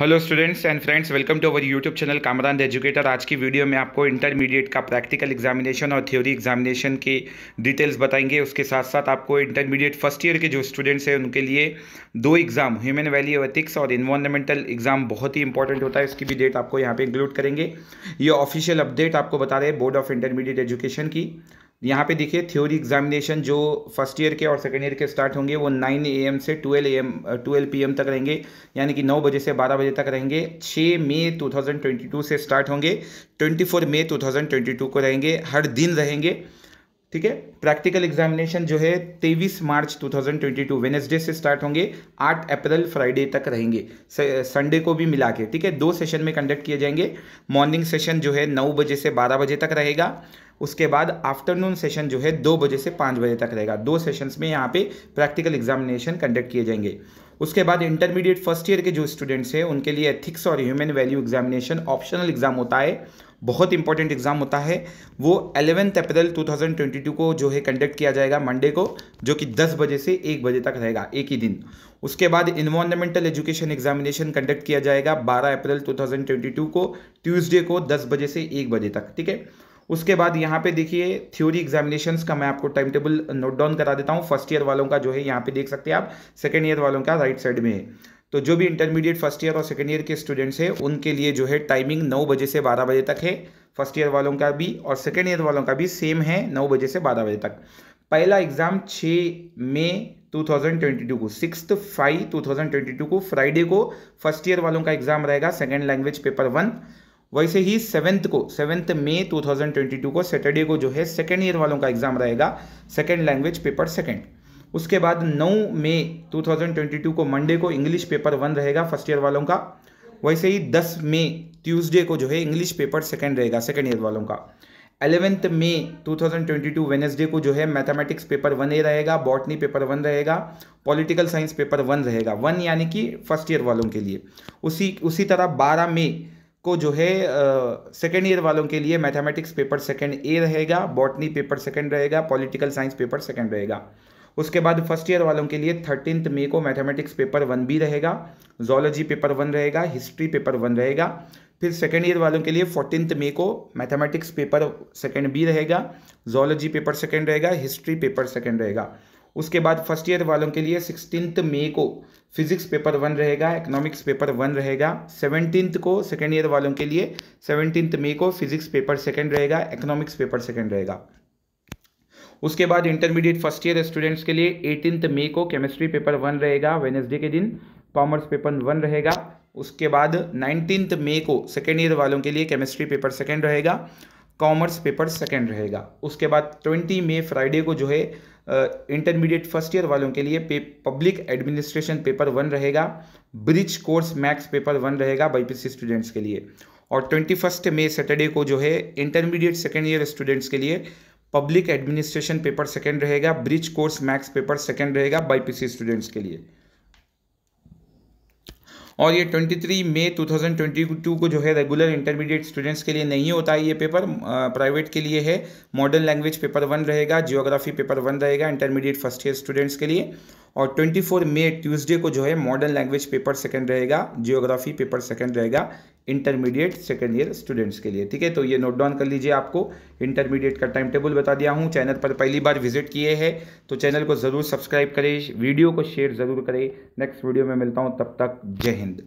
hello students and friends welcome to our YouTube channel Kamran the educator आज की video में आपको इंटरमीडिएट का प्रैक्टिकल एग्जामिनेशन और थ्योरी एग्जामिनेशन के डिटेल्स बताएंगे उसके साथ साथ आपको इंटरमीडिएट फर्स्ट ईयर के जो स्टूडेंट्स हैं उनके लिए दो एग्ज़ाम ह्यूमन वैल्यू एथिक्स और इन्वायरमेंटल एग्जाम बहुत ही इंपॉर्टेंट होता है इसकी भी डेट आपको यहाँ पर इंक्लूड करेंगे ये ऑफिशियल अपडेट आपको बता रहे हैं बोर्ड ऑफ इंटरमीडिएट एजुकेशन की यहाँ पे देखिए थ्योरी एग्जामिनेशन जो फर्स्ट ईयर के और सेकेंड ईयर के स्टार्ट होंगे वो नाइन ए एम से twelve A M twelve P M तक रहेंगे यानी कि नौ बजे से बारह बजे तक रहेंगे छः मई टू थाउजेंड ट्वेंटी टू से स्टार्ट होंगे twenty four May two thousand twenty two को रहेंगे हर दिन रहेंगे ठीक है प्रैक्टिकल एग्जामिनेशन जो है तेईस मार्च 2022 वेनेसडे से स्टार्ट होंगे 8 अप्रैल फ्राइडे तक रहेंगे संडे को भी मिला के ठीक है दो सेशन में कंडक्ट किए जाएंगे मॉर्निंग सेशन जो है 9 बजे से 12 बजे तक रहेगा उसके बाद आफ्टरनून सेशन जो है दो बजे से पाँच बजे तक रहेगा दो सेशंस में यहाँ पे प्रैक्टिकल एग्जामिनेशन कंडक्ट किए जाएंगे उसके बाद इंटरमीडिएट फर्स्ट ईयर के जो स्टूडेंट्स हैं उनके लिए एथिक्स और human value examination optional exam होता है बहुत इंपॉर्टेंट एग्जाम होता है वो एलेवेंथ अप्रैल 2022 को जो है कंडक्ट किया जाएगा मंडे को जो कि 10 बजे से 1 बजे तक रहेगा एक ही दिन उसके बाद इन्वायरमेंटल एजुकेशन एग्जामिनेशन कंडक्ट किया जाएगा 12 अप्रैल 2022 को ट्यूसडे को 10 बजे से 1 बजे तक ठीक है उसके बाद यहाँ पे देखिए थ्योरी एग्जामिनेशन का मैं आपको टाइम टेबल नोट डाउन करा देता हूँ फर्स्ट ईयर वालों का जो है यहाँ पे देख सकते हैं आप सेकेंड ईयर वालों का राइट साइड में है तो जो भी इंटरमीडिएट फर्स्ट ईयर और सेकेंड ईयर के स्टूडेंट्स हैं उनके लिए जो है टाइमिंग नौ बजे से बारह बजे तक है फर्स्ट ईयर वालों का भी और सेकेंड ईयर वालों का भी सेम है नौ बजे से बारह बजे तक पहला एग्ज़ाम छः मई 2022 को सिक्स फाइव 2022 को फ्राइडे को फर्स्ट ईयर वालों का एग्जाम रहेगा सेकेंड लैंग्वेज पेपर वन वैसे ही सेवन्थ को सेवन्थ मई 2022 को सैटरडे को जो है सेकेंड ईयर वालों का एग्जाम रहेगा सेकेंड लैंग्वेज पेपर सेकेंड उसके बाद 9 मई 2022 को मंडे को इंग्लिश पेपर वन रहेगा फर्स्ट ईयर वालों का वैसे ही 10 मई ट्यूसडे को जो है इंग्लिश पेपर सेकेंड रहेगा सेकेंड ईयर वालों का एलेवेंथ मई 2022 वेनेसडे को जो है मैथमेटिक्स पेपर वन ए रहेगा बॉटनी पेपर वन रहेगा पॉलिटिकल साइंस पेपर वन रहेगा वन यानी कि फर्स्ट ईयर वालों के लिए उसी उसी तरह 12 मई को जो है सेकेंड ईयर वालों के लिए मैथमेटिक्स पेपर सेकेंड ए रहेगा बॉटनी पेपर सेकेंड रहेगा पॉलिटिकल साइंस पेपर सेकेंड रहेगा उसके बाद फर्स्ट ईयर वालों के लिए थर्टीन मे को मैथमेटिक्स पेपर वन बी रहेगा जोलॉजी पेपर वन रहेगा हिस्ट्री पेपर वन रहेगा फिर सेकेंड ईयर वालों के लिए फोर्टीन मे को मैथमेटिक्स पेपर सेकेंड बी रहेगा जोलॉजी पेपर सेकेंड रहेगा हिस्ट्री पेपर सेकेंड रहेगा उसके बाद फर्स्ट ईयर वालों के लिए सिक्सटीन्थ मे को फिजिक्स पेपर वन रहेगा इकोनॉमिक्स पेपर वन रहेगा सेवनटीन्थ को सेकेंड ईयर वालों के लिए सेवनटीन्थ मे को फिजिक्स पेपर सेकेंड रहेगा इकोनॉमिक्स पेपर सेकेंड रहेगा उसके बाद इंटरमीडिएट फर्स्ट ईयर स्टूडेंट्स के लिए एटीनथ मे को केमिस्ट्री पेपर वन रहेगा वेनेसडे के दिन कॉमर्स पेपर वन रहेगा उसके बाद नाइनटीन्थ मे को सेकेंड ईयर वालों के लिए केमिस्ट्री पेपर सेकेंड रहेगा कॉमर्स पेपर सेकेंड रहेगा उसके बाद ट्वेंटी मे फ्राइडे को जो है इंटरमीडिएट फर्स्ट ईयर वालों के लिए पब्लिक एडमिनिस्ट्रेशन पेपर वन रहेगा bridge course maths paper one रहेगा बाईपीसी स्टूडेंट्स के लिए और ट्वेंटी फर्स्ट मे सैटरडे को जो है इंटरमीडिएट सेकेंड ईयर स्टूडेंट्स के लिए पब्लिक एडमिनिस्ट्रेशन पेपर सेकेंड रहेगा bridge course maths paper second रहेगा बाईपीसी स्टूडेंट्स के लिए और ये 23 मई 2022 को जो है रेगुलर इंटरमीडिएट स्टूडेंट्स के लिए नहीं होता है ये पेपर प्राइवेट के लिए है मॉडर्न लैंग्वेज पेपर वन रहेगा जियोग्राफी पेपर वन रहेगा इंटरमीडिएट फर्स्ट ईयर स्टूडेंट्स के लिए और 24 मई ट्यूसडे को जो है मॉडर्न लैंग्वेज पेपर सेकंड रहेगा जियोग्राफी पेपर सेकंड रहेगा इंटरमीडिएट सेकेंड ईयर स्टूडेंट्स के लिए ठीक है तो ये नोट डाउन कर लीजिए आपको इंटरमीडिएट का टाइम टेबल बता दिया हूँ चैनल पर पहली बार विजिट किए हैं तो चैनल को ज़रूर सब्सक्राइब करें वीडियो को शेयर ज़रूर करें नेक्स्ट वीडियो में मिलता हूँ तब तक जय हिंद